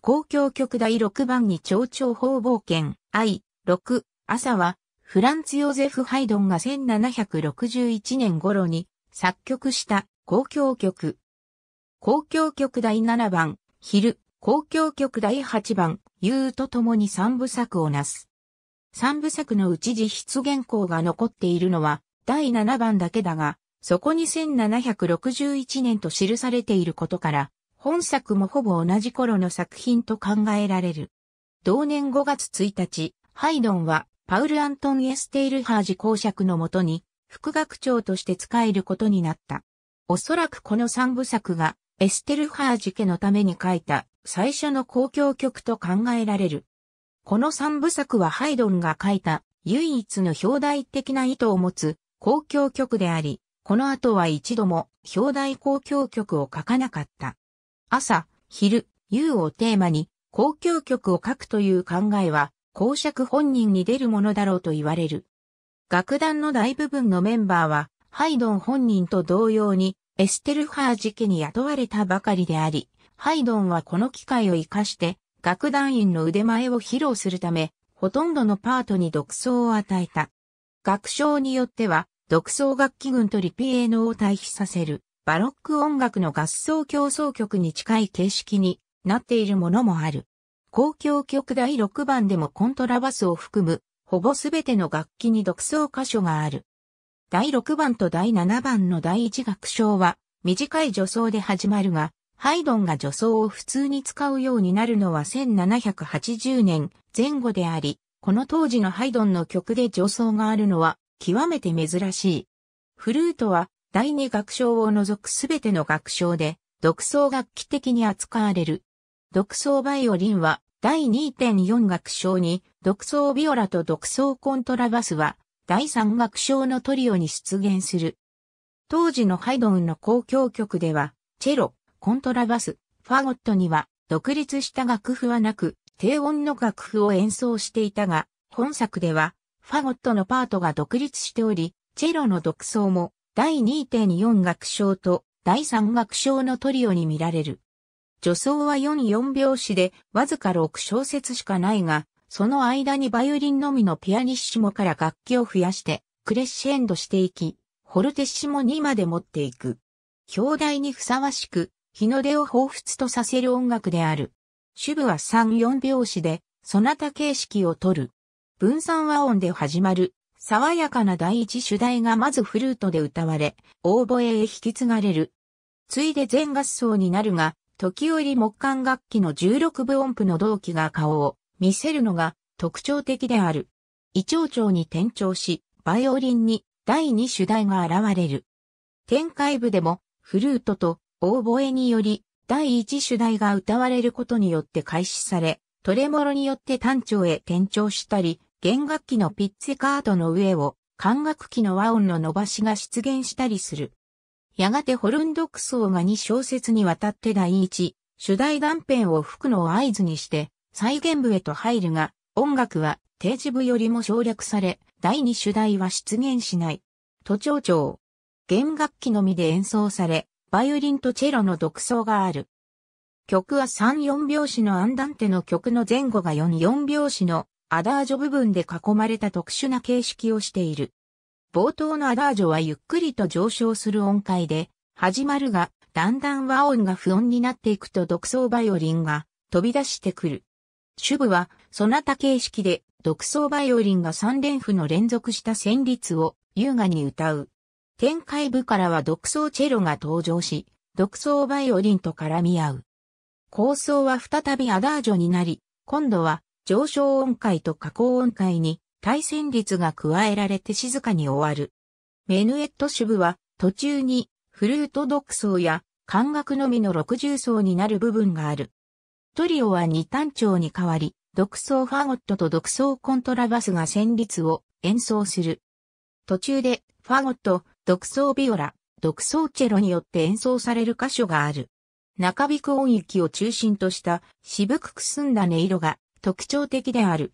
公共曲第6番に蝶々方冒険、愛、6、朝は、フランツ・ヨゼフ・ハイドンが1761年頃に作曲した公共曲。公共曲第7番、昼、公共曲第8番、夕と共に三部作をなす。三部作のうち実筆原稿が残っているのは第7番だけだが、そこに1761年と記されていることから、本作もほぼ同じ頃の作品と考えられる。同年5月1日、ハイドンはパウル・アントン・エステイルハージ公爵のもとに副学長として使えることになった。おそらくこの三部作がエステルハージ家のために書いた最初の公共曲と考えられる。この三部作はハイドンが書いた唯一の表題的な意図を持つ公共曲であり、この後は一度も表題公共曲を書かなかった。朝、昼、夕をテーマに交響曲を書くという考えは、公爵本人に出るものだろうと言われる。楽団の大部分のメンバーは、ハイドン本人と同様に、エステルハー事件に雇われたばかりであり、ハイドンはこの機会を活かして、楽団員の腕前を披露するため、ほとんどのパートに独奏を与えた。学章によっては、独奏楽器群とリピエーノを対比させる。バロック音楽の合奏競争曲に近い形式になっているものもある。公共曲第6番でもコントラバスを含む、ほぼすべての楽器に独奏箇所がある。第6番と第7番の第1楽章は、短い助奏で始まるが、ハイドンが助奏を普通に使うようになるのは1780年前後であり、この当時のハイドンの曲で助奏があるのは極めて珍しい。フルートは第二楽章を除くすべての楽章で、独奏楽器的に扱われる。独奏バイオリンは、第2.4楽章に、独奏ビオラと独奏コントラバスは、第3楽章のトリオに出現する。当時のハイドンの交響曲では、チェロ、コントラバス、ファゴットには、独立した楽譜はなく、低音の楽譜を演奏していたが、本作では、ファゴットのパートが独立しており、チェロの独奏も、第2.4楽章と第3楽章のトリオに見られる。助走は44拍子でわずか6小節しかないが、その間にバイオリンのみのピアニッシモから楽器を増やしてクレッシェンドしていき、ホルテッシモにまで持っていく。兄弟にふさわしく、日の出を彷彿とさせる音楽である。主部は3、4拍子で、そなた形式を取る。分散和音で始まる、爽やかな第一主題がまずフルートで歌われ、オーボエへ引き継がれる。ついで全合奏になるが、時折木管楽器の16部音符の同期が顔を見せるのが特徴的である。胃腸腸に転調し、バイオリンに第二主題が現れる。展開部でもフルートとオーボエにより第一主題が歌われることによって開始され、トレモロによって単調へ転調したり、弦楽器のピッツェカートの上を管楽器の和音の伸ばしが出現したりする。やがてホルン独奏が2小節にわたって第一、主題断片を吹くのを合図にして、再現部へと入るが、音楽は定時部よりも省略され、第二主題は出現しない。都庁長。弦楽器のみで演奏され、バイオリンとチェロの独奏がある。曲は3、4拍子のアンダンテの曲の前後が4、4拍子のアダージョ部分で囲まれた特殊な形式をしている。冒頭のアダージョはゆっくりと上昇する音階で始まるが、だんだん和音が不音になっていくと独奏バイオリンが飛び出してくる。主部は、そなた形式で独奏バイオリンが三連符の連続した旋律を優雅に歌う。展開部からは独奏チェロが登場し、独奏バイオリンと絡み合う。構想は再びアダージョになり、今度は上昇音階と下降音階に対旋律が加えられて静かに終わる。メヌエット主部は途中にフルート独奏や感覚のみの60奏になる部分がある。トリオは二単調に変わり、独奏ファゴットと独奏コントラバスが旋律を演奏する。途中でファゴット、独奏ビオラ、独奏チェロによって演奏される箇所がある。中引く音域を中心とした渋くくすんだ音色が特徴的である。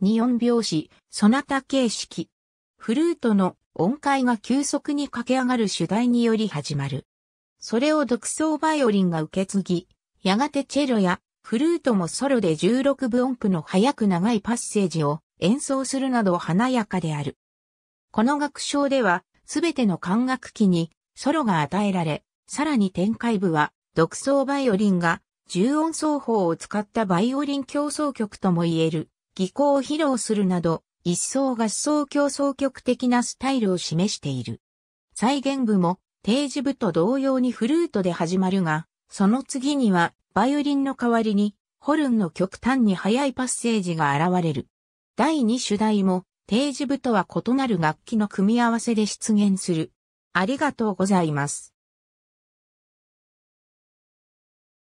二音拍子、そなた形式。フルートの音階が急速に駆け上がる主題により始まる。それを独奏バイオリンが受け継ぎ、やがてチェロやフルートもソロで16分音符の早く長いパッセージを演奏するなど華やかである。この楽章では、すべての管楽器にソロが与えられ、さらに展開部は独奏バイオリンが重音奏法を使ったバイオリン競争曲とも言える、技巧を披露するなど、一層合奏競争曲的なスタイルを示している。再現部も、定時部と同様にフルートで始まるが、その次には、バイオリンの代わりに、ホルンの極端に速いパッセージが現れる。第二主題も、定時部とは異なる楽器の組み合わせで出現する。ありがとうございます。